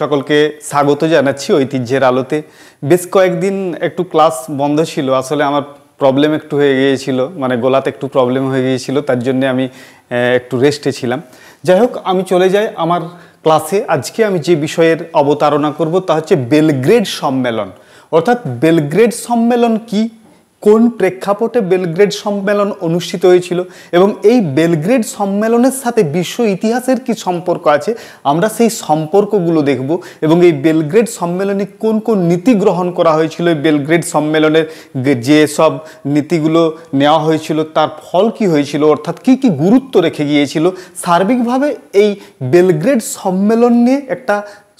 সকলকে স্বাগত জানাচ্ছি ঐতিহ্যের আলোতে বেশ কয়েকদিন একটু ক্লাস বন্ধ ছিল আসলে আমার প্রবলেম একটু হয়ে গিয়েছিল মানে গোলাতে একটু প্রবলেম হয়ে গিয়েছিল তার জন্য আমি একটু রেস্টে ছিলাম যাই হোক আমি চলে যাই আমার ক্লাসে আজকে আমি যে বিষয়ের অবতারণা করব তা হচ্ছে বেলগ্রেড সম্মেলন অর্থাৎ বেলগ্রেড সম্মেলন কি কোন প্রেক্ষাপটে বেলগ্রেড সম্মেলন অনুষ্ঠিত হয়েছিল এবং এই বেলগ্রেড সম্মেলনের সাথে বিশ্ব ইতিহাসের কি সম্পর্ক আছে আমরা সেই সম্পর্কগুলো দেখব এবং এই বেলগ্রেড সম্মেলনে কোন কোন নীতি গ্রহণ করা হয়েছিল এই বেলগ্রেড সম্মেলনের যে সব নীতিগুলো নেওয়া হয়েছিল তার ফল কি হয়েছিল অর্থাৎ কি কি গুরুত্ব রেখে গিয়েছিল সার্বিকভাবে এই বেলগ্রেড সম্মেলন নিয়ে একটা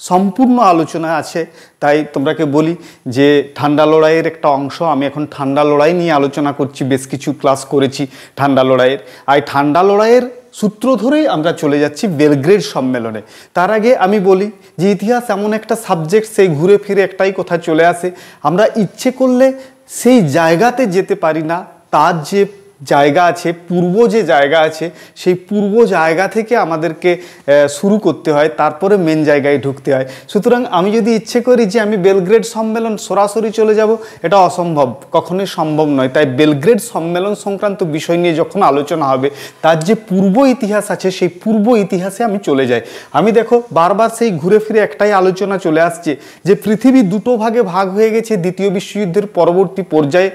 সম্পূর্ণ আলোচনা আছে তাই তোমরাকে বলি যে ঠান্ডা লড়াইয়ের একটা অংশ আমি এখন ঠান্ডা লড়াই নিয়ে আলোচনা করছি বেশ কিছু ক্লাস করেছি ঠান্ডা লড়াইয়ের আর ঠান্ডা লড়াইয়ের সূত্র ধরেই আমরা চলে যাচ্ছি বেলগ্রেড সম্মেলনে তার আগে আমি বলি যে ইতিহাস এমন একটা সাবজেক্ট সেই ঘুরে ফিরে একটাই কথা চলে আসে আমরা ইচ্ছে করলে সেই জায়গাতে যেতে পারি না তার যে জায়গা আছে পূর্ব যে জায়গা আছে সেই পূর্ব জায়গা থেকে আমাদেরকে শুরু করতে হয় তারপরে মেন জায়গায় ঢুকতে হয় সুতরাং আমি যদি ইচ্ছে করি যে আমি বেলগ্রেড সম্মেলন সরাসরি চলে যাব এটা অসম্ভব কখনোই সম্ভব নয় তাই বেলগ্রেড সম্মেলন সংক্রান্ত বিষয় নিয়ে যখন আলোচনা হবে তার যে পূর্ব ইতিহাস আছে সেই পূর্ব ইতিহাসে আমি চলে যাই আমি দেখো বারবার সেই ঘুরে ফিরে একটাই আলোচনা চলে আসছে যে পৃথিবী দুটো ভাগে ভাগ হয়ে গেছে দ্বিতীয় বিশ্বযুদ্ধের পরবর্তী পর্যায়ে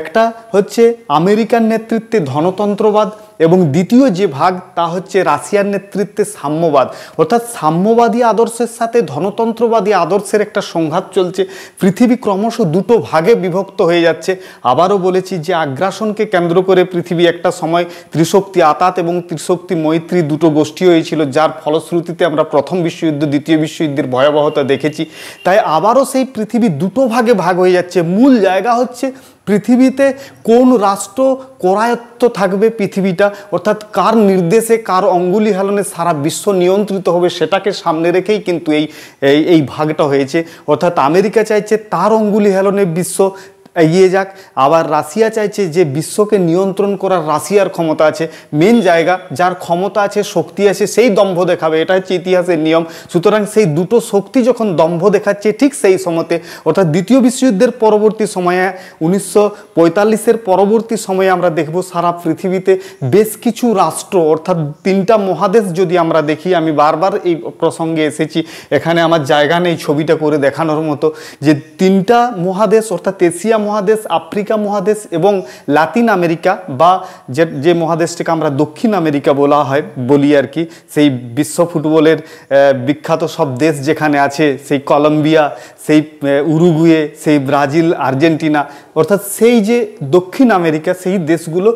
একটা হচ্ছে আমেরিকান নেতৃত্ব নেতৃত্বে ধনতন্ত্রবাদ এবং দ্বিতীয় যে ভাগ তা হচ্ছে রাশিয়ার নেতৃত্বে সাম্যবাদ অর্থাৎ সাম্যবাদী আদর্শের সাথে ধনতন্ত্রবাদী আদর্শের একটা সংঘাত চলছে পৃথিবী ক্রমশ দুটো ভাগে বিভক্ত হয়ে যাচ্ছে আবারও বলেছি যে আগ্রাসনকে কেন্দ্র করে পৃথিবী একটা সময় ত্রিশক্তি আতাত এবং ত্রিশক্তি মৈত্রী দুটো গোষ্ঠী হয়েছিল যার ফলশ্রুতিতে আমরা প্রথম বিশ্বযুদ্ধ দ্বিতীয় বিশ্বযুদ্ধের ভয়াবহতা দেখেছি তাই আবারও সেই পৃথিবী দুটো ভাগে ভাগ হয়ে যাচ্ছে মূল জায়গা হচ্ছে পৃথিবীতে কোন রাষ্ট্র করায়ত্ত থাকবে পৃথিবীটা অর্থাৎ কার নির্দেশে কার অঙ্গুলি হেলনে সারা বিশ্ব নিয়ন্ত্রিত হবে সেটাকে সামনে রেখেই কিন্তু এই এই ভাগটা হয়েছে অর্থাৎ আমেরিকা চাইছে তার অঙ্গুলি হেলনে বিশ্ব এগিয়ে যাক আবার রাশিয়া চাইছে যে বিশ্বকে নিয়ন্ত্রণ করার রাশিয়ার ক্ষমতা আছে মেন জায়গা যার ক্ষমতা আছে শক্তি আছে সেই দম্ভ দেখাবে এটা হচ্ছে ইতিহাসের নিয়ম সুতরাং সেই দুটো শক্তি যখন দম্ভ দেখাচ্ছে ঠিক সেই সময়তে অর্থাৎ দ্বিতীয় বিশ্বযুদ্ধের পরবর্তী সময়ে উনিশশো পঁয়তাল্লিশের পরবর্তী সময়ে আমরা দেখব সারা পৃথিবীতে বেশ কিছু রাষ্ট্র অর্থাৎ তিনটা মহাদেশ যদি আমরা দেখি আমি বারবার এই প্রসঙ্গে এসেছি এখানে আমার জায়গা নেই ছবিটা করে দেখানোর মতো যে তিনটা মহাদেশ অর্থাৎ এশিয়া মহাদেশ আফ্রিকা মহাদেশ এবং লাতিন আমেরিকা বা যে যে মহাদেশটিকে আমরা দক্ষিণ আমেরিকা বলা হয় বলি আর কি সেই বিশ্ব ফুটবলের বিখ্যাত সব দেশ যেখানে আছে সেই কলম্বিয়া সেই উরুগুয়ে সেই ব্রাজিল আর্জেন্টিনা অর্থাৎ সেই যে দক্ষিণ আমেরিকা সেই দেশগুলো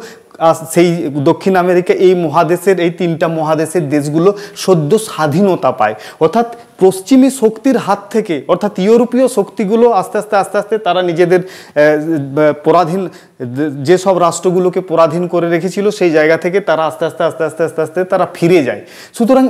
সেই দক্ষিণ আমেরিকা এই মহাদেশের এই তিনটা মহাদেশের দেশগুলো সদ্য স্বাধীনতা পায় অর্থাৎ পশ্চিমী শক্তির হাত থেকে অর্থাৎ ইউরোপীয় শক্তিগুলো আস্তে আস্তে আস্তে আস্তে তারা নিজেদের পরাধীন যেসব রাষ্ট্রগুলোকে পরাধীন করে রেখেছিল সেই জায়গা থেকে তারা আস্তে আস্তে আস্তে আস্তে আস্তে আস্তে তারা ফিরে যায় সুতরাং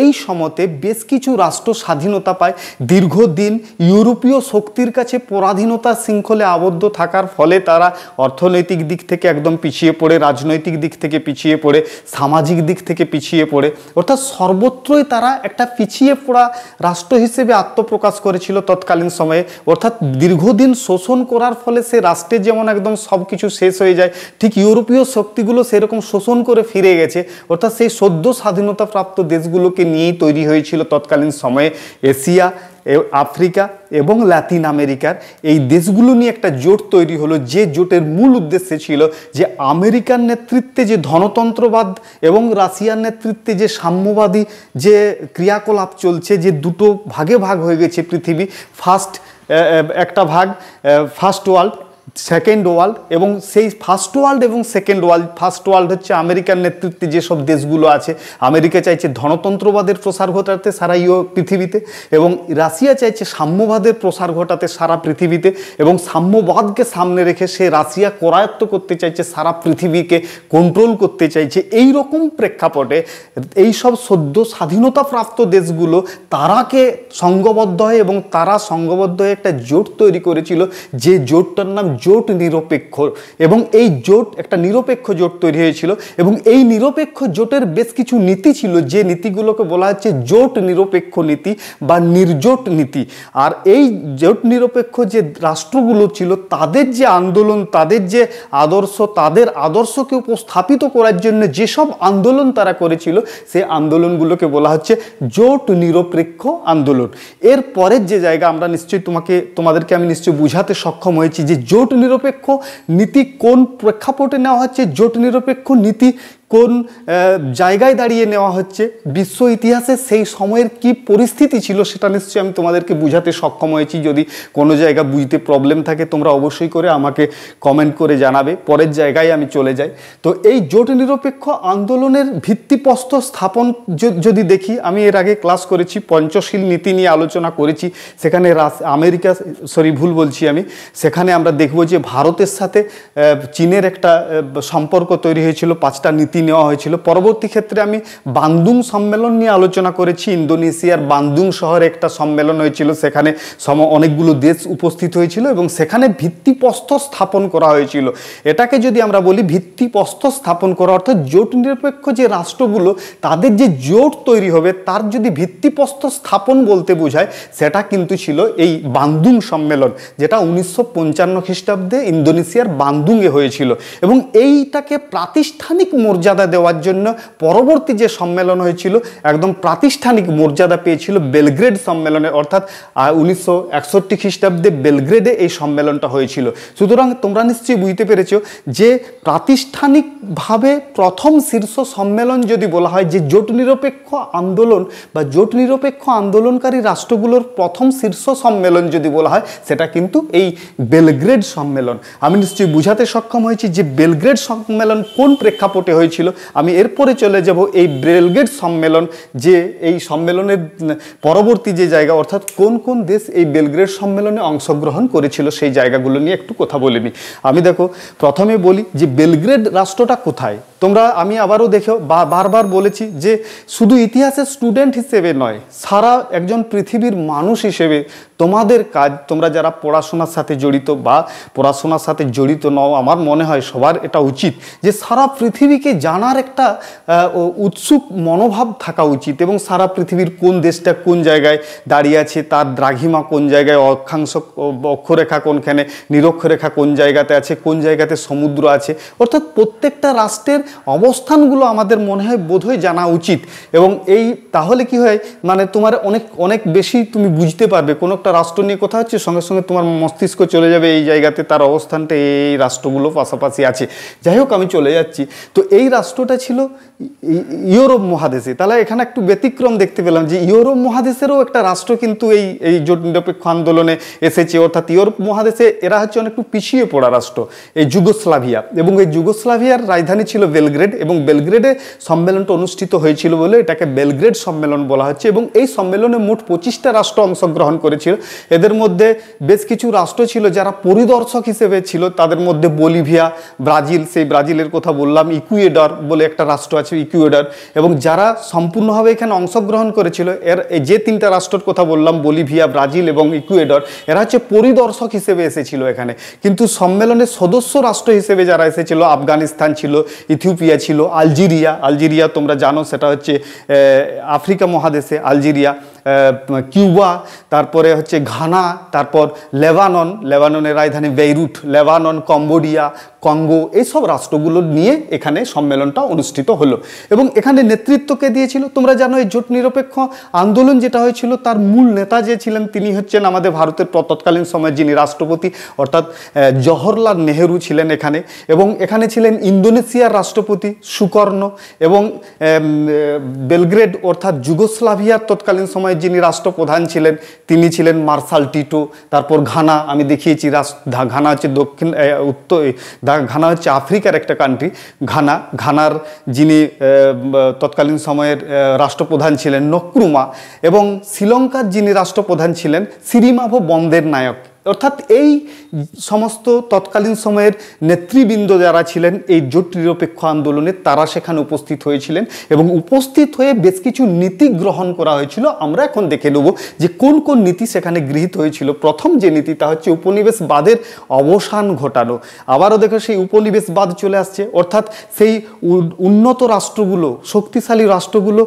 এই সমতে বেশ কিছু রাষ্ট্র স্বাধীনতা পায় দীর্ঘদিন ইউরোপীয় শক্তির কাছে পরাধীনতা শৃঙ্খলে আবদ্ধ থাকার ফলে তারা অর্থনৈতিক দিক থেকে একদম পিছিয়ে পড়ে রাজনৈতিক দিক থেকে পিছিয়ে পড়ে সামাজিক দিক থেকে পিছিয়ে পড়ে অর্থাৎ সর্বত্রই তারা একটা পিছিয়ে পড়া রাষ্ট্র হিসেবে আত্মপ্রকাশ করেছিল তৎকালীন সময়ে অর্থাৎ দীর্ঘদিন শোষণ করার ফলে সে রাষ্ট্রে যেমন একদম সব কিছু শেষ হয়ে যায় ঠিক ইউরোপীয় শক্তিগুলো সেরকম শোষণ করে ফিরে গেছে অর্থাৎ সেই সদ্য স্বাধীনতাপ্রাপ্ত দেশগুলোকে নিয়েই তৈরি হয়েছিল তৎকালীন সময়ে এশিয়া আফ্রিকা এবং ল্যাতিন আমেরিকার এই দেশগুলো নিয়ে একটা জোট তৈরি হলো যে জোটের মূল উদ্দেশ্য ছিল যে আমেরিকার নেতৃত্বে যে ধনতন্ত্রবাদ এবং রাশিয়ার নেতৃত্বে যে সাম্যবাদী যে ক্রিয়াকলাপ চলছে যে দুটো ভাগে ভাগ হয়ে গেছে পৃথিবী ফার্স্ট একটা ভাগ ফার্স্ট ওয়ার্ল্ড সেকেন্ড ওয়ার্ল্ড এবং সেই ফার্স্ট ওয়ার্ল্ড এবং সেকেন্ড ওয়ার্ল্ড ফার্স্ট ওয়ার্ল্ড হচ্ছে আমেরিকার নেতৃত্বে যেসব দেশগুলো আছে আমেরিকা চাইছে ধনতন্ত্রবাদের প্রসার ঘটাতে সারা ইউ পৃথিবীতে এবং রাশিয়া চাইছে সাম্যবাদের প্রসার ঘটাতে সারা পৃথিবীতে এবং সাম্যবাদকে সামনে রেখে সে রাশিয়া করায়ত্ত করতে চাইছে সারা পৃথিবীকে কন্ট্রোল করতে চাইছে এই রকম প্রেক্ষাপটে এই সব সদ্য স্বাধীনতাপ্রাপ্ত দেশগুলো তারাকে সঙ্গবদ্ধ হয়ে এবং তারা সঙ্গবদ্ধ হয়ে একটা জোট তৈরি করেছিল যে জোটটার নাম জোট নিরপেক্ষ এবং এই জোট একটা নিরপেক্ষ জোট তৈরি হয়েছিল এবং এই নিরপেক্ষ জোটের বেশ কিছু নীতি ছিল যে নীতিগুলোকে বলা হচ্ছে জোট নিরপেক্ষ নীতি বা নির্জোট নীতি আর এই জোট নিরপেক্ষ যে রাষ্ট্রগুলো ছিল তাদের যে আন্দোলন তাদের যে আদর্শ তাদের আদর্শকে উপস্থাপিত করার জন্য যেসব আন্দোলন তারা করেছিল সে আন্দোলনগুলোকে বলা হচ্ছে জোট নিরপেক্ষ আন্দোলন এর পরের যে জায়গা আমরা নিশ্চয়ই তোমাকে তোমাদেরকে আমি নিশ্চয়ই বুঝাতে সক্ষম হয়েছি যে জোট জোট নিরপেক্ষ নীতি কোন প্রেক্ষাপটে নেওয়া হচ্ছে জোট নিরপেক্ষ নীতি কোন জায়গায় দাঁড়িয়ে নেওয়া হচ্ছে বিশ্ব ইতিহাসে সেই সময়ের কি পরিস্থিতি ছিল সেটা নিশ্চয়ই আমি তোমাদেরকে বুঝাতে সক্ষম হয়েছি যদি কোনো জায়গা বুঝতে প্রবলেম থাকে তোমরা অবশ্যই করে আমাকে কমেন্ট করে জানাবে পরের জায়গায় আমি চলে যাই তো এই জোট নিরপেক্ষ আন্দোলনের ভিত্তিপ্রস্ত স্থাপন যদি দেখি আমি এর আগে ক্লাস করেছি পঞ্চশীল নীতি নিয়ে আলোচনা করেছি সেখানে আমেরিকা সরি ভুল বলছি আমি সেখানে আমরা দেখব যে ভারতের সাথে চীনের একটা সম্পর্ক তৈরি হয়েছিল পাঁচটা নীতি নীতি নেওয়া হয়েছিল পরবর্তী ক্ষেত্রে আমি বান্দুং সম্মেলন নিয়ে আলোচনা করেছি ইন্দোনেশিয়ার বান্দুং শহরে একটা সম্মেলন হয়েছিল সেখানে সম অনেকগুলো দেশ উপস্থিত হয়েছিল এবং সেখানে ভিত্তিপ্রস্ত স্থাপন করা হয়েছিল এটাকে যদি আমরা বলি ভিত্তিপ্রস্ত স্থাপন করা অর্থাৎ জোট নিরপেক্ষ যে রাষ্ট্রগুলো তাদের যে জোট তৈরি হবে তার যদি ভিত্তিপ্রস্ত স্থাপন বলতে বোঝায় সেটা কিন্তু ছিল এই বান্দুং সম্মেলন যেটা উনিশশো পঞ্চান্ন খ্রিস্টাব্দে ইন্দোনেশিয়ার বান্দুংয়ে হয়েছিল এবং এইটাকে প্রাতিষ্ঠানিক মর্যাদা মর্যাদা দেওয়ার জন্য পরবর্তী যে সম্মেলন হয়েছিল একদম প্রাতিষ্ঠানিক মর্যাদা পেয়েছিল বেলগ্রেড সম্মেলনে অর্থাৎ উনিশশো একষট্টি খ্রিস্টাব্দে বেলগ্রেডে এই সম্মেলনটা হয়েছিল সুতরাং তোমরা নিশ্চয়ই বুঝতে পেরেছ যে প্রাতিষ্ঠানিকভাবে প্রথম শীর্ষ সম্মেলন যদি বলা হয় যে জোট নিরপেক্ষ আন্দোলন বা জোট নিরপেক্ষ আন্দোলনকারী রাষ্ট্রগুলোর প্রথম শীর্ষ সম্মেলন যদি বলা হয় সেটা কিন্তু এই বেলগ্রেড সম্মেলন আমি নিশ্চয়ই বুঝাতে সক্ষম হয়েছি যে বেলগ্রেড সম্মেলন কোন প্রেক্ষাপটে হয়েছিল হয়েছিল আমি এরপরে চলে যাব এই ব্রেলগেট সম্মেলন যে এই সম্মেলনের পরবর্তী যে জায়গা অর্থাৎ কোন কোন দেশ এই বেলগ্রেড সম্মেলনে অংশগ্রহণ করেছিল সেই জায়গাগুলো নিয়ে একটু কথা বলিনি আমি দেখো প্রথমে বলি যে বেলগ্রেড রাষ্ট্রটা কোথায় তোমরা আমি আবারও দেখেও বারবার বলেছি যে শুধু ইতিহাসের স্টুডেন্ট হিসেবে নয় সারা একজন পৃথিবীর মানুষ হিসেবে তোমাদের কাজ তোমরা যারা পড়াশোনার সাথে জড়িত বা পড়াশোনার সাথে জড়িত নও আমার মনে হয় সবার এটা উচিত যে সারা পৃথিবীকে জানার একটা উৎসুক মনোভাব থাকা উচিত এবং সারা পৃথিবীর কোন দেশটা কোন জায়গায় দাঁড়িয়ে আছে তার দ্রাঘিমা কোন জায়গায় অক্ষাংশ অক্ষরেখা কোনখানে নিরক্ষরেখা কোন জায়গাতে আছে কোন জায়গাতে সমুদ্র আছে অর্থাৎ প্রত্যেকটা রাষ্ট্রের অবস্থানগুলো আমাদের মনে হয় বোধহয় জানা উচিত এবং এই তাহলে কি হয় মানে তোমার অনেক অনেক বেশি তুমি বুঝতে পারবে কোনো একটা রাষ্ট্র নিয়ে কথা হচ্ছে সঙ্গে সঙ্গে তোমার মস্তিষ্ক চলে যাবে এই জায়গাতে তার অবস্থানটা এই রাষ্ট্রগুলো পাশাপাশি আছে যাই হোক আমি চলে যাচ্ছি তো এই রাষ্ট্রটা ছিল ইউরোপ মহাদেশে তাহলে এখানে একটু ব্যতিক্রম দেখতে পেলাম যে ইউরোপ মহাদেশেরও একটা রাষ্ট্র কিন্তু এই এই জোট নিরপেক্ষ আন্দোলনে এসেছে অর্থাৎ ইউরোপ মহাদেশে এরা হচ্ছে অনেকটু পিছিয়ে পড়া রাষ্ট্র এই যুগোস্লাভিয়া এবং এই যুগোস্লাভিয়ার রাজধানী ছিল বেলগ্রেড এবং বেলগ্রেডে সম্মেলনটা অনুষ্ঠিত হয়েছিল বলে এটাকে বেলগ্রেড সম্মেলন বলা হচ্ছে এবং এই সম্মেলনে মোট পঁচিশটা রাষ্ট্র অংশগ্রহণ করেছিল এদের মধ্যে বেশ কিছু রাষ্ট্র ছিল যারা পরিদর্শক হিসেবে ছিল তাদের মধ্যে বলিভিয়া ব্রাজিল সেই ব্রাজিলের কথা বললাম ইকুয়েডর ইকুয়েডর বলে একটা রাষ্ট্র আছে ইকুয়েডর এবং যারা সম্পূর্ণভাবে এখানে অংশগ্রহণ করেছিল এর যে তিনটা রাষ্ট্রের কথা বললাম বলিভিয়া ব্রাজিল এবং ইকুয়েডর এরা হচ্ছে পরিদর্শক হিসেবে এসেছিল এখানে কিন্তু সম্মেলনের সদস্য রাষ্ট্র হিসেবে যারা এসেছিল আফগানিস্তান ছিল ইথিওপিয়া ছিল আলজেরিয়া আলজেরিয়া তোমরা জানো সেটা হচ্ছে আফ্রিকা মহাদেশে আলজেরিয়া কিউবা তারপরে হচ্ছে ঘানা তারপর লেবানন লেবাননের রাজধানী বেইরুট লেবানন কম্বোডিয়া কঙ্গো এইসব রাষ্ট্রগুলো নিয়ে এখানে সম্মেলনটা অনুষ্ঠিত হলো এবং এখানে নেতৃত্বকে দিয়েছিল তোমরা জানো এই জোট নিরপেক্ষ আন্দোলন যেটা হয়েছিল তার মূল নেতা যে ছিলেন তিনি হচ্ছেন আমাদের ভারতের তৎকালীন সময়ের যিনি রাষ্ট্রপতি অর্থাৎ জওহরলাল নেহেরু ছিলেন এখানে এবং এখানে ছিলেন ইন্দোনেশিয়ার রাষ্ট্রপতি সুকর্ণ এবং বেলগ্রেড অর্থাৎ যুগোস্লাভিয়ার তৎকালীন সময়ে যিনি রাষ্ট্রপ্রধান ছিলেন তিনি ছিলেন মার্শাল টিটো তারপর ঘানা আমি দেখিয়েছি ঘানা হচ্ছে দক্ষিণ উত্তর ঘানা হচ্ছে আফ্রিকার একটা কান্ট্রি ঘানা ঘানার যিনি তৎকালীন সময়ের রাষ্ট্রপ্রধান ছিলেন নক্রুমা এবং শ্রীলঙ্কার যিনি রাষ্ট্রপ্রধান ছিলেন শ্রীমাভো বন্দের নায়ক অর্থাৎ এই সমস্ত তৎকালীন সময়ের নেতৃবৃন্দ যারা ছিলেন এই জোট নিরপেক্ষ আন্দোলনে তারা সেখানে উপস্থিত হয়েছিলেন এবং উপস্থিত হয়ে বেশ কিছু নীতি গ্রহণ করা হয়েছিল আমরা এখন দেখে নেব যে কোন কোন নীতি সেখানে গৃহীত হয়েছিল প্রথম যে নীতি তা হচ্ছে উপনিবেশবাদের অবসান ঘটানো আবারও দেখো সেই উপনিবেশবাদ চলে আসছে অর্থাৎ সেই উন্নত রাষ্ট্রগুলো শক্তিশালী রাষ্ট্রগুলো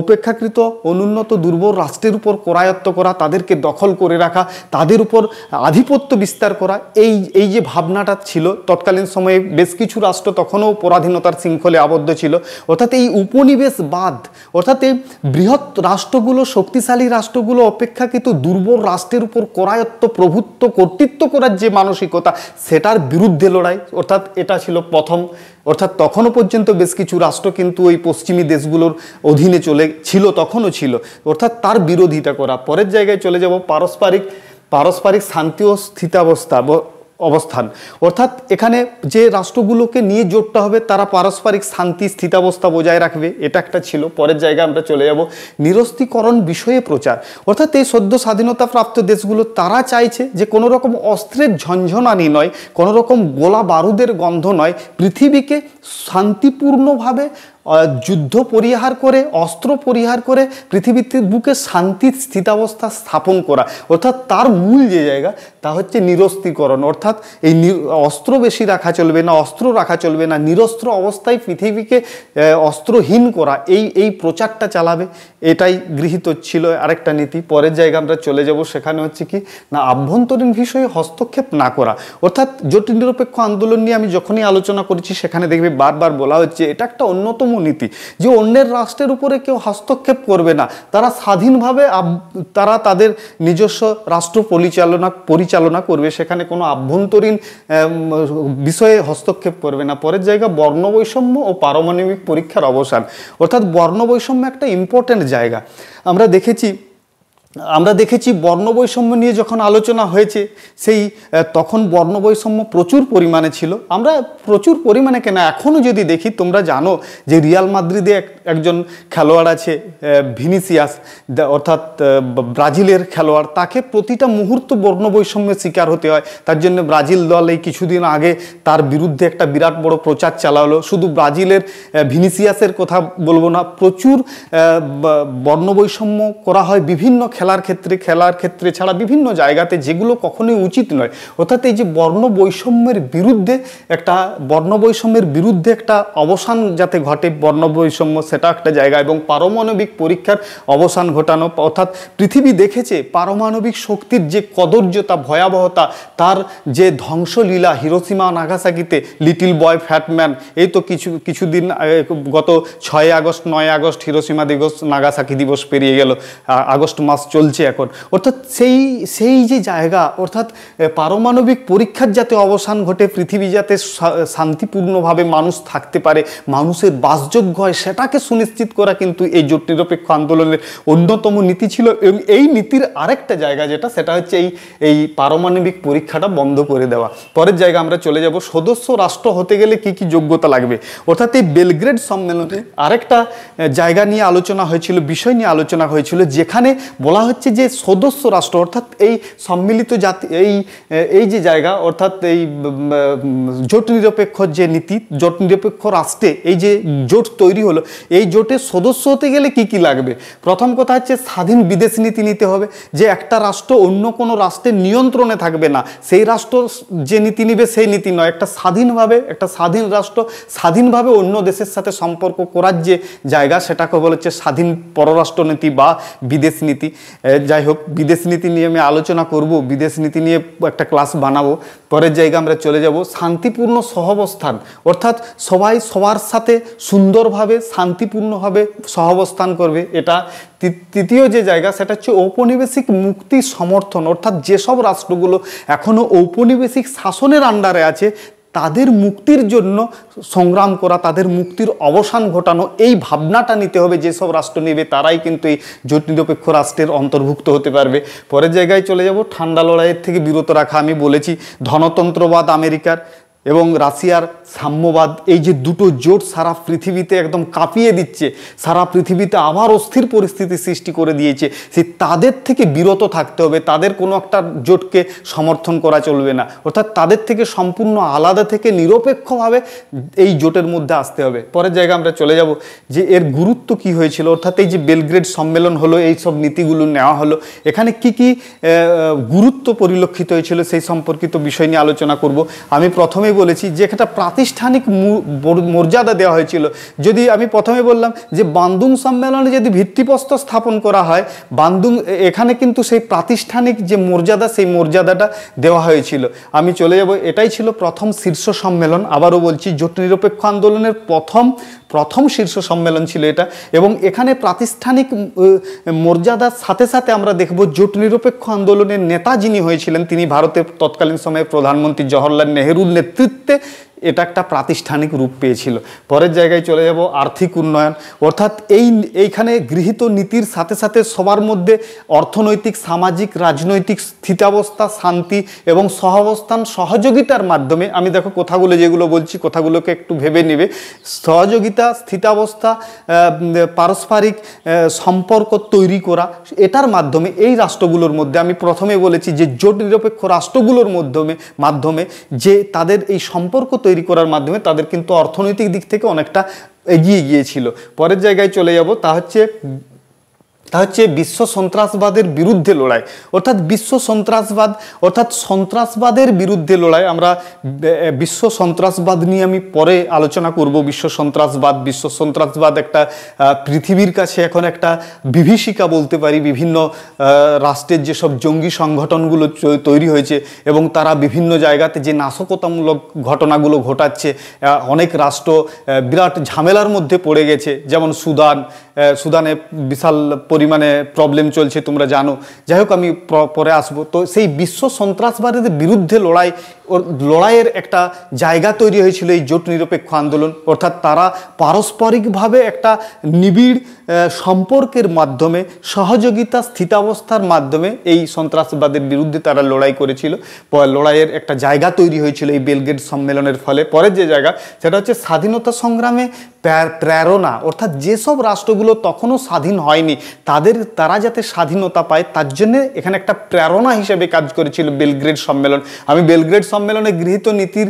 অপেক্ষাকৃত অনুন্নত দুর্বল রাষ্ট্রের উপর করায়ত্ত করা তাদেরকে দখল করে রাখা তাদের উপর আধিপত্য বিস্তার করা এই এই যে ভাবনাটা ছিল তৎকালীন সময়ে বেশ কিছু রাষ্ট্র তখনও পরাধীনতার শৃঙ্খলে আবদ্ধ ছিল অর্থাৎ এই উপনিবেশবাদ অর্থাৎ এই বৃহৎ রাষ্ট্রগুলো শক্তিশালী রাষ্ট্রগুলো অপেক্ষাকৃত দুর্বল রাষ্ট্রের উপর করায়ত্ত প্রভুত্ব কর্তৃত্ব করার যে মানসিকতা সেটার বিরুদ্ধে লড়াই অর্থাৎ এটা ছিল প্রথম অর্থাৎ তখনও পর্যন্ত বেশ কিছু রাষ্ট্র কিন্তু ওই পশ্চিমী দেশগুলোর অধীনে যেখানে চলে ছিল তখনও ছিল অর্থাৎ তার বিরোধিতা করা পরের জায়গায় চলে যাব পারস্পরিক পারস্পরিক শান্তি ও স্থিতাবস্থা অবস্থান অর্থাৎ এখানে যে রাষ্ট্রগুলোকে নিয়ে জোটটা হবে তারা পারস্পরিক শান্তি স্থিতাবস্থা বজায় রাখবে এটা একটা ছিল পরের জায়গায় আমরা চলে যাব নিরস্তিকরণ বিষয়ে প্রচার অর্থাৎ এই সদ্য স্বাধীনতা প্রাপ্ত দেশগুলো তারা চাইছে যে কোনো রকম অস্ত্রের ঝঞ্ঝনানি নয় কোনো রকম গোলা বারুদের গন্ধ নয় পৃথিবীকে শান্তিপূর্ণভাবে যুদ্ধ পরিহার করে অস্ত্র পরিহার করে পৃথিবীতে বুকে শান্তির স্থিতাবস্থা স্থাপন করা অর্থাৎ তার মূল যে জায়গা তা হচ্ছে নিরস্তিকরণ অর্থাৎ অর্থাৎ এই অস্ত্র বেশি রাখা চলবে না অস্ত্র রাখা চলবে না নিরস্ত্র অবস্থায় পৃথিবীকে অস্ত্রহীন করা এই এই প্রচারটা চালাবে এটাই গৃহীত ছিল আরেকটা নীতি পরের জায়গা আমরা চলে যাব সেখানে হচ্ছে কি না আভ্যন্তরীণ বিষয়ে হস্তক্ষেপ না করা অর্থাৎ জটিল নিরপেক্ষ আন্দোলন নিয়ে আমি যখনই আলোচনা করেছি সেখানে দেখবে বারবার বলা হচ্ছে এটা একটা অন্যতম নীতি যে অন্যের রাষ্ট্রের উপরে কেউ হস্তক্ষেপ করবে না তারা স্বাধীনভাবে তারা তাদের নিজস্ব রাষ্ট্র পরিচালনা পরিচালনা করবে সেখানে কোনো আভ্যন্তরীণ অভ্যন্তরীণ বিষয়ে হস্তক্ষেপ করবে না পরের জায়গা বর্ণবৈষম্য ও পারমাণবিক পরীক্ষার অবসান অর্থাৎ বর্ণবৈষম্য একটা ইম্পর্ট্যান্ট জায়গা আমরা দেখেছি আমরা দেখেছি বর্ণবৈষম্য নিয়ে যখন আলোচনা হয়েছে সেই তখন বর্ণবৈষম্য প্রচুর পরিমাণে ছিল আমরা প্রচুর পরিমাণে কেনা এখনও যদি দেখি তোমরা জানো যে রিয়াল মাদ্রিদে একজন খেলোয়াড় আছে ভিনিসিয়াস অর্থাৎ ব্রাজিলের খেলোয়াড় তাকে প্রতিটা মুহূর্ত বর্ণবৈষম্যের শিকার হতে হয় তার জন্য ব্রাজিল দল এই কিছুদিন আগে তার বিরুদ্ধে একটা বিরাট বড় প্রচার চালালো শুধু ব্রাজিলের ভিনিসিয়াসের কথা বলবো না প্রচুর বর্ণবৈষম্য করা হয় বিভিন্ন খেলার ক্ষেত্রে খেলার ক্ষেত্রে ছাড়া বিভিন্ন জায়গাতে যেগুলো কখনোই উচিত নয় অর্থাৎ এই যে বর্ণ বৈষম্যের বিরুদ্ধে একটা বর্ণ বৈষম্যের বিরুদ্ধে একটা অবসান যাতে ঘটে বর্ণ বৈষম্য সেটা একটা জায়গা এবং পারমাণবিক পরীক্ষার অবসান ঘটানো অর্থাৎ পৃথিবী দেখেছে পারমাণবিক শক্তির যে কদর্যতা ভয়াবহতা তার যে ধ্বংসলীলা হিরোসীমা নাগাসাকিতে লিটিল বয় ফ্যাটম্যান এই তো কিছু কিছুদিন গত ছয় আগস্ট নয় আগস্ট হিরোসীমা দিবস নাগাসাকি দিবস পেরিয়ে গেল আগস্ট মাস চলছে এখন অর্থাৎ সেই সেই যে জায়গা অর্থাৎ পারমাণবিক পরীক্ষার যাতে অবসান ঘটে পৃথিবী যাতে শান্তিপূর্ণভাবে মানুষ থাকতে পারে মানুষের বাসযোগ্য হয় সেটাকে সুনিশ্চিত করা কিন্তু এই জোট নিরপেক্ষ আন্দোলনের অন্যতম নীতি ছিল এবং এই নীতির আরেকটা জায়গা যেটা সেটা হচ্ছে এই এই পারমাণবিক পরীক্ষাটা বন্ধ করে দেওয়া পরের জায়গা আমরা চলে যাব সদস্য রাষ্ট্র হতে গেলে কি কি যোগ্যতা লাগবে অর্থাৎ এই বেলগ্রেড সম্মেলনে আরেকটা জায়গা নিয়ে আলোচনা হয়েছিল বিষয় নিয়ে আলোচনা হয়েছিল যেখানে বলা বলা হচ্ছে যে সদস্য রাষ্ট্র অর্থাৎ এই সম্মিলিত জাতি এই এই যে জায়গা অর্থাৎ এই জোট নিরপেক্ষ যে নীতি জোট নিরপেক্ষ রাষ্ট্রে এই যে জোট তৈরি হলো এই জোটের সদস্য হতে গেলে কি কি লাগবে প্রথম কথা হচ্ছে স্বাধীন বিদেশ নীতি নিতে হবে যে একটা রাষ্ট্র অন্য কোনো রাষ্ট্রের নিয়ন্ত্রণে থাকবে না সেই রাষ্ট্র যে নীতি নিবে সেই নীতি নয় একটা স্বাধীনভাবে একটা স্বাধীন রাষ্ট্র স্বাধীনভাবে অন্য দেশের সাথে সম্পর্ক করার যে জায়গা সেটাকে বলা হচ্ছে স্বাধীন পররাষ্ট্রনীতি বা বিদেশ নীতি যাই হোক বিদেশ নীতি নিয়ে আমি আলোচনা করব বিদেশ নীতি নিয়ে একটা ক্লাস বানাবো পরের জায়গা আমরা চলে যাব শান্তিপূর্ণ সহবস্থান অর্থাৎ সবাই সবার সাথে সুন্দরভাবে শান্তিপূর্ণভাবে সহবস্থান করবে এটা তৃতীয় যে জায়গা সেটা হচ্ছে ঔপনিবেশিক মুক্তি সমর্থন অর্থাৎ যেসব রাষ্ট্রগুলো এখনও ঔপনিবেশিক শাসনের আন্ডারে আছে তাদের মুক্তির জন্য সংগ্রাম করা তাদের মুক্তির অবসান ঘটানো এই ভাবনাটা নিতে হবে যেসব রাষ্ট্র নেবে তারাই কিন্তু এই জোট নিরপেক্ষ রাষ্ট্রের অন্তর্ভুক্ত হতে পারবে পরের জায়গায় চলে যাব ঠান্ডা লড়াইয়ের থেকে বিরত রাখা আমি বলেছি ধনতন্ত্রবাদ আমেরিকার এবং রাশিয়ার সাম্যবাদ এই যে দুটো জোট সারা পৃথিবীতে একদম কাঁপিয়ে দিচ্ছে সারা পৃথিবীতে আবার অস্থির পরিস্থিতি সৃষ্টি করে দিয়েছে সে তাদের থেকে বিরত থাকতে হবে তাদের কোনো একটা জোটকে সমর্থন করা চলবে না অর্থাৎ তাদের থেকে সম্পূর্ণ আলাদা থেকে নিরপেক্ষভাবে এই জোটের মধ্যে আসতে হবে পরের জায়গা আমরা চলে যাব যে এর গুরুত্ব কি হয়েছিল অর্থাৎ এই যে বেলগ্রেড সম্মেলন হলো এই সব নীতিগুলো নেওয়া হলো এখানে কি কি গুরুত্ব পরিলক্ষিত হয়েছিল সেই সম্পর্কিত বিষয় নিয়ে আলোচনা করব আমি প্রথমে প্রথমেই বলেছি যে একটা প্রাতিষ্ঠানিক মর্যাদা দেওয়া হয়েছিল যদি আমি প্রথমে বললাম যে বান্দুং সম্মেলনে যদি ভিত্তিপ্রস্তর স্থাপন করা হয় বান্দুং এখানে কিন্তু সেই প্রাতিষ্ঠানিক যে মর্যাদা সেই মর্যাদাটা দেওয়া হয়েছিল আমি চলে যাব এটাই ছিল প্রথম শীর্ষ সম্মেলন আবারও বলছি জোট নিরপেক্ষ আন্দোলনের প্রথম প্রথম শীর্ষ সম্মেলন ছিল এটা এবং এখানে প্রাতিষ্ঠানিক মর্যাদার সাথে সাথে আমরা দেখব জোট নিরপেক্ষ আন্দোলনের নেতা যিনি হয়েছিলেন তিনি ভারতের তৎকালীন সময়ে প্রধানমন্ত্রী জওহরলাল নেহরুর নেতৃত্বে এটা একটা প্রাতিষ্ঠানিক রূপ পেয়েছিল পরের জায়গায় চলে যাব আর্থিক উন্নয়ন অর্থাৎ এই এইখানে গৃহীত নীতির সাথে সাথে সবার মধ্যে অর্থনৈতিক সামাজিক রাজনৈতিক স্থিতাবস্থা শান্তি এবং সহাবস্থান সহযোগিতার মাধ্যমে আমি দেখো কথাগুলো যেগুলো বলছি কথাগুলোকে একটু ভেবে নেবে সহযোগিতা স্থিতাবস্থা পারস্পরিক সম্পর্ক তৈরি করা এটার মাধ্যমে এই রাষ্ট্রগুলোর মধ্যে আমি প্রথমে বলেছি যে জোট নিরপেক্ষ রাষ্ট্রগুলোর মাধ্যমে মাধ্যমে যে তাদের এই সম্পর্ক তৈরি করার মাধ্যমে তাদের কিন্তু অর্থনৈতিক দিক থেকে অনেকটা এগিয়ে গিয়েছিল পরের জায়গায় চলে যাব তা হচ্ছে তা হচ্ছে বিশ্ব সন্ত্রাসবাদের বিরুদ্ধে লড়াই অর্থাৎ বিশ্ব সন্ত্রাসবাদ অর্থাৎ সন্ত্রাসবাদের বিরুদ্ধে লড়াই আমরা বিশ্ব সন্ত্রাসবাদ নিয়ে আমি পরে আলোচনা করব বিশ্ব সন্ত্রাসবাদ বিশ্ব সন্ত্রাসবাদ একটা পৃথিবীর কাছে এখন একটা বিভীষিকা বলতে পারি বিভিন্ন রাষ্ট্রের যেসব জঙ্গি সংগঠনগুলো তৈরি হয়েছে এবং তারা বিভিন্ন জায়গাতে যে নাশকতামূলক ঘটনাগুলো ঘটাচ্ছে অনেক রাষ্ট্র বিরাট ঝামেলার মধ্যে পড়ে গেছে যেমন সুদান সুদানে বিশাল পরিমাণে প্রবলেম চলছে তোমরা জানো যাই হোক আমি পরে আসবো তো সেই বিশ্ব সন্ত্রাসবাদের বিরুদ্ধে লড়াই ওর লড়াইয়ের একটা জায়গা তৈরি হয়েছিল এই জোট নিরপেক্ষ আন্দোলন অর্থাৎ তারা পারস্পরিকভাবে একটা নিবিড় সম্পর্কের মাধ্যমে সহযোগিতা স্থিতাবস্থার মাধ্যমে এই সন্ত্রাসবাদের বিরুদ্ধে তারা লড়াই করেছিল লড়াইয়ের একটা জায়গা তৈরি হয়েছিল এই বেলগেট সম্মেলনের ফলে পরের যে জায়গা সেটা হচ্ছে স্বাধীনতা সংগ্রামে প্রেরণা অর্থাৎ যেসব রাষ্ট্রগুলো তখনও স্বাধীন হয়নি তাদের তারা যাতে স্বাধীনতা পায় তার জন্য এখানে একটা প্রেরণা হিসেবে কাজ করেছিল বেলগ্রেড সম্মেলন আমি বেলগ্রেড সম্মেলনে গৃহীত নীতির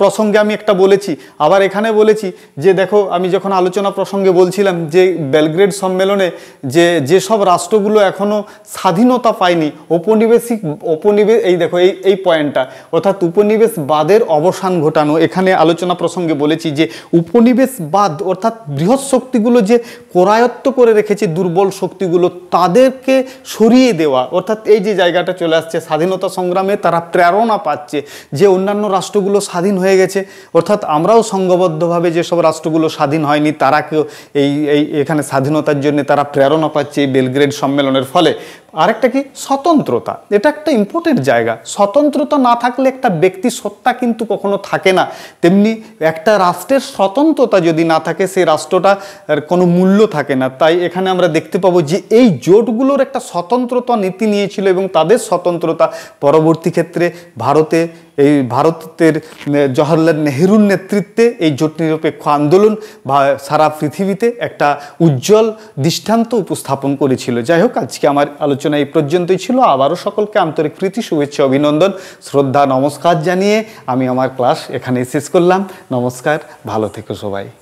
প্রসঙ্গে আমি একটা বলেছি আবার এখানে বলেছি যে দেখো আমি যখন আলোচনা প্রসঙ্গে বলছিলাম যে বেলগ্রেড সম্মেলনে যে যেসব রাষ্ট্রগুলো এখনও স্বাধীনতা পায়নি ঔপনিবেশিক ঔপনিবেশ এই দেখো এই এই পয়েন্টটা অর্থাৎ উপনিবেশবাদের অবসান ঘটানো এখানে আলোচনা প্রসঙ্গে বলেছি যে উপনিবেশবাদ অর্থাৎ বৃহৎ শক্তিগুলো যে করায়ত্ত করে রেখেছে দুর্বল শক্তিগুলো তাদেরকে সরিয়ে দেওয়া অর্থাৎ এই যে জায়গাটা চলে আসছে স্বাধীনতা সংগ্রামে তারা প্রেরণা পাচ্ছে যে অন্যান্য রাষ্ট্রগুলো স্বাধীন হয়ে গেছে অর্থাৎ আমরাও সংঘবদ্ধভাবে যেসব রাষ্ট্রগুলো স্বাধীন হয়নি তারা কেউ এই এই এখানে স্বাধীনতার জন্য তারা প্রেরণা পাচ্ছে এই বেলগ্রেড সম্মেলনের ফলে আরেকটা কি স্বতন্ত্রতা এটা একটা ইম্পর্টেন্ট জায়গা স্বতন্ত্রতা না থাকলে একটা ব্যক্তি সত্তা কিন্তু কখনো থাকে না তেমনি একটা রাষ্ট্রের স্বতন্ত্রতা যদি না থাকে সেই রাষ্ট্রটা কোনো মূল্য থাকে না তাই এখানে আমরা দেখতে পাবো যে এই জোটগুলোর একটা স্বতন্ত্রতা নীতি নিয়েছিল এবং তাদের স্বতন্ত্রতা পরবর্তী ক্ষেত্রে ভারতে এই ভারতের জওহরলাল নেহরুর নেতৃত্বে এই জোট নিরপেক্ষ আন্দোলন সারা পৃথিবীতে একটা উজ্জ্বল দৃষ্টান্ত উপস্থাপন করেছিল যাই হোক আজকে আমার আলোচনা এই পর্যন্তই ছিল আবারও সকলকে আন্তরিক প্রীতি শুভেচ্ছা অভিনন্দন শ্রদ্ধা নমস্কার জানিয়ে আমি আমার ক্লাস এখানে শেষ করলাম নমস্কার ভালো থেকো সবাই